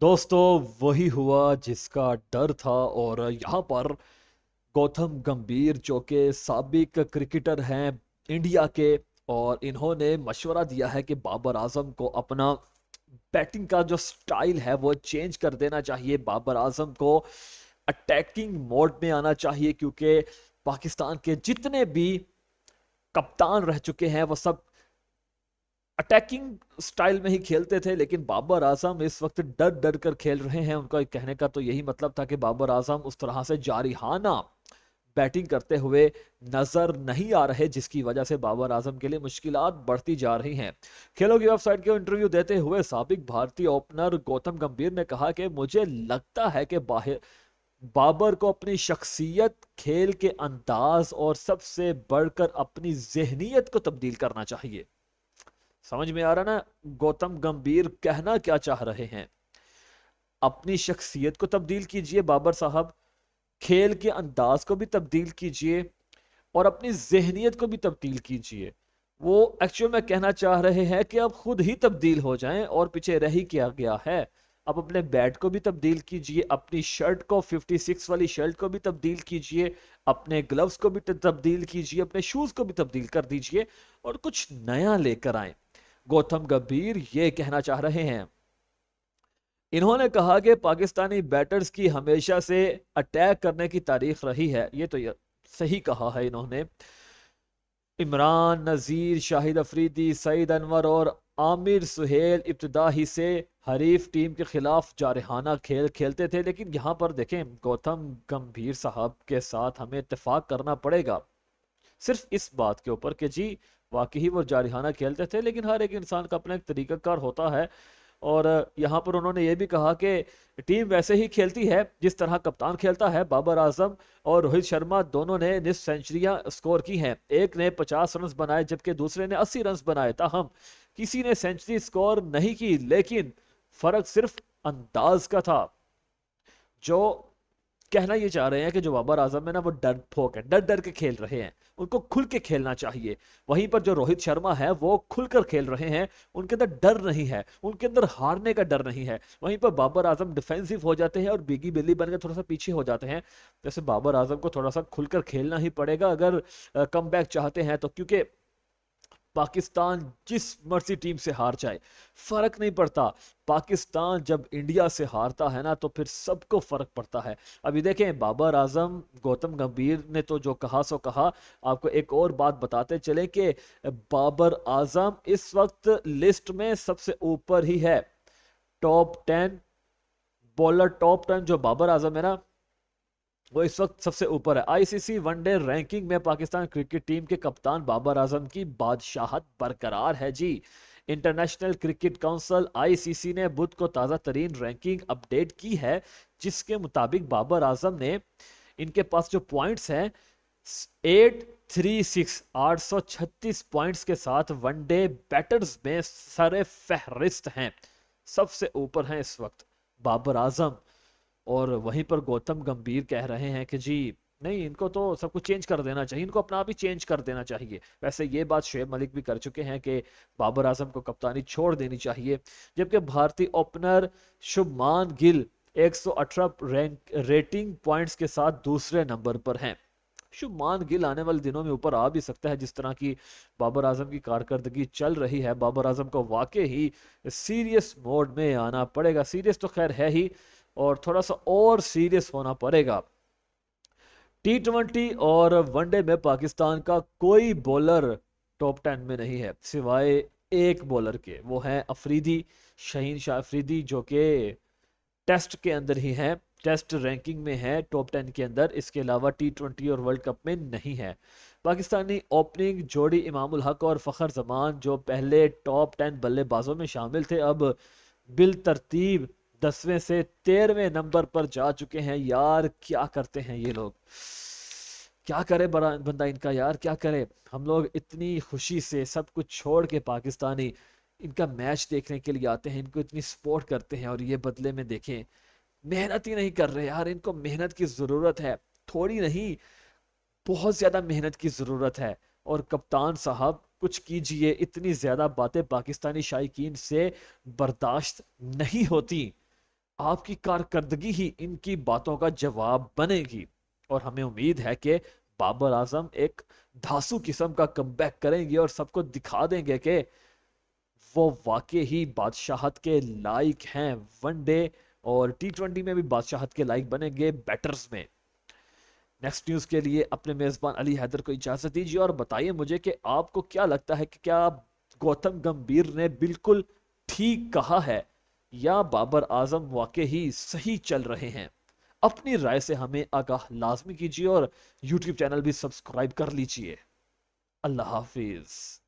दोस्तों वही हुआ जिसका डर था और यहाँ पर गौतम गंभीर जो कि सबक क्रिकेटर हैं इंडिया के और इन्होंने मशवरा दिया है कि बाबर आजम को अपना बैटिंग का जो स्टाइल है वो चेंज कर देना चाहिए बाबर आजम को अटैकिंग मोड में आना चाहिए क्योंकि पाकिस्तान के जितने भी कप्तान रह चुके हैं वो सब अटैकिंग स्टाइल में ही खेलते थे लेकिन बाबर आजम इस वक्त डर डर कर खेल रहे हैं उनका कहने का तो यही मतलब था कि बाबर आजम उस तरह से जारिहाना बैटिंग करते हुए नजर नहीं आ रहे जिसकी वजह से बाबर आजम के लिए मुश्किल बढ़ती जा रही हैं खेलों की वेबसाइट को इंटरव्यू देते हुए सबक भारतीय ओपनर गौतम गंभीर ने कहा कि मुझे लगता है कि बाहर बाबर को अपनी शख्सियत खेल के अंदाज और सबसे बढ़कर अपनी जहनीत को तब्दील करना चाहिए समझ में आ रहा ना गौतम गंभीर कहना क्या चाह रहे हैं अपनी शख्सियत को तब्दील कीजिए बाबर साहब खेल के अंदाज को भी तब्दील कीजिए और अपनी जहनीत को भी तब्दील कीजिए वो एक्चुअल में कहना चाह रहे हैं कि आप खुद ही तब्दील हो जाएं और पीछे रह ही किया गया है आप अपने बैट को भी तब्दील कीजिए अपनी शर्ट को 56 वाली शर्ट को भी तब्दील कीजिए अपने ग्लव्स को भी तब्दील कीजिए अपने शूज़ को भी तब्दील कर दीजिए और कुछ नया लेकर आए गौतम गंभीर ये कहना चाह रहे हैं इन्होंने कहा कि पाकिस्तानी बैटर्स की हमेशा से अटैक करने की तारीख रही है ये तो सही कहा है इन्होंने इमरान नज़ीर शाहिद अफरीदी सईद अनवर और आमिर सुहेल इब्तदा ही से हरीफ टीम के खिलाफ जारहाना खेल खेलते थे लेकिन यहाँ पर देखें गौतम गंभीर साहब के साथ हमें इतफाक़ करना पड़ेगा सिर्फ इस बात के ऊपर कि जी वाकई वो जारिहाना खेलते थे लेकिन हर एक इंसान का अपना एक तरीक़ाकार होता है और यहाँ पर उन्होंने ये भी कहा कि टीम वैसे ही खेलती है जिस तरह कप्तान खेलता है बाबर आजम और रोहित शर्मा दोनों ने निस सेंचुरियाँ स्कोर की हैं एक ने 50 रन बनाए जबकि दूसरे ने 80 रन बनाए ताहम किसी ने सेंचुरी स्कोर नहीं की लेकिन फ़र्क सिर्फ अंदाज का था जो कहना ये चाह रहे हैं कि जो बाबर आजम है ना वो डर फोक है डर डर के खेल रहे हैं उनको खुल के खेलना चाहिए वहीं पर जो रोहित शर्मा है वो खुलकर खेल रहे हैं उनके अंदर डर नहीं है उनके अंदर हारने का डर नहीं है वहीं पर बाबर आजम डिफेंसिव हो जाते हैं और बिगी बिल्ली बनकर थोड़ा सा पीछे हो जाते हैं जैसे बाबर आजम को थोड़ा सा खुलकर खेलना ही पड़ेगा अगर कम बैक चाहते हैं तो क्योंकि पाकिस्तान जिस मर्जी टीम से हार जाए फ़र्क नहीं पड़ता पाकिस्तान जब इंडिया से हारता है ना तो फिर सबको फ़र्क पड़ता है अभी देखें बाबर आजम गौतम गंभीर ने तो जो कहा सो कहा आपको एक और बात बताते चले कि बाबर आजम इस वक्त लिस्ट में सबसे ऊपर ही है top ten bowler top ten जो बाबर आजम है ना वो इस वक्त सबसे ऊपर है आईसीसी वनडे रैंकिंग में पाकिस्तान क्रिकेट टीम के कप्तान बाबर आजम की बादशाहत बरकरार है जी इंटरनेशनल क्रिकेट काउंसिल आईसीसी ने बुध को ताज़ा तरीन रैंकिंग अपडेट की है जिसके मुताबिक बाबर आजम ने इनके पास जो पॉइंट्स हैं एट थ्री सिक्स आठ सौ छत्तीस पॉइंट्स के साथ वनडे बैटर्स में सर फहरिस्त हैं सबसे ऊपर हैं इस वक्त बाबर आजम और वहीं पर गौतम गंभीर कह रहे हैं कि जी नहीं इनको तो सब कुछ चेंज कर देना चाहिए इनको अपना आप ही चेंज कर देना चाहिए वैसे ये बात शेब मलिक भी कर चुके हैं कि बाबर आजम को कप्तानी छोड़ देनी चाहिए जबकि भारतीय opener Shubman Gill 118 rank rating points के साथ दूसरे नंबर पर हैं शुभमान गिल आने वाले दिनों में ऊपर आ भी सकता है जिस तरह की बाबर आजम की कारकर्दगी चल रही है बाबर आजम को वाकई ही सीरियस मोड में आना पड़ेगा सीरियस तो खैर है ही और थोड़ा सा और सीरियस होना पड़ेगा टी ट्वेंटी और वनडे में पाकिस्तान का कोई बॉलर टॉप टेन में नहीं है सिवाय एक बॉलर के वो है अफरीदी शहीन शाह अफरीदी जो के टेस्ट के अंदर ही हैं टेस्ट रैंकिंग में है टॉप टेन के अंदर इसके अलावा टी ट्वेंटी और वर्ल्ड कप में नहीं है पाकिस्तानी ओपनिंग जोड़ी इमामुल हक और फ़खर जमान जो पहले टॉप टेन बल्लेबाजों में शामिल थे अब बिल तरतीब दसवें से तेरहवें नंबर पर जा चुके हैं यार क्या करते हैं ये लोग क्या करे बड़ा बंदा इनका यार क्या करे हम लोग इतनी खुशी से सब कुछ छोड़ के पाकिस्तानी इनका मैच देखने के लिए आते हैं इनको इतनी सपोर्ट करते हैं और ये बदले में देखें मेहनत ही नहीं कर रहे यार इनको मेहनत की ज़रूरत है थोड़ी नहीं बहुत ज़्यादा मेहनत की ज़रूरत है और कप्तान साहब कुछ कीजिए इतनी ज़्यादा बातें पाकिस्तानी शायकीन से बर्दाश्त नहीं होती आपकी कारकर्दगी ही इनकी बातों का जवाब बनेगी और हमें उम्मीद है कि बाबर आजम एक धासु किस्म का कम करेंगे और सबको दिखा देंगे कि वो वाकई ही बादशाहत के लायक हैं वनडे और टी ट्वेंटी में भी बादशाहत के लायक बनेंगे बैटर्स में नेक्स्ट न्यूज़ के लिए अपने मेज़बान अली हैदर को इजाज़त दीजिए और बताइए मुझे कि आपको क्या लगता है कि क्या गौतम गंभीर ने बिल्कुल ठीक कहा है या बाबर आजम वाकई ही सही चल रहे हैं अपनी राय से हमें आगाह लाजमी कीजिए और यूट्यूब चैनल भी सब्सक्राइब कर लीजिए अल्लाह हाफिज़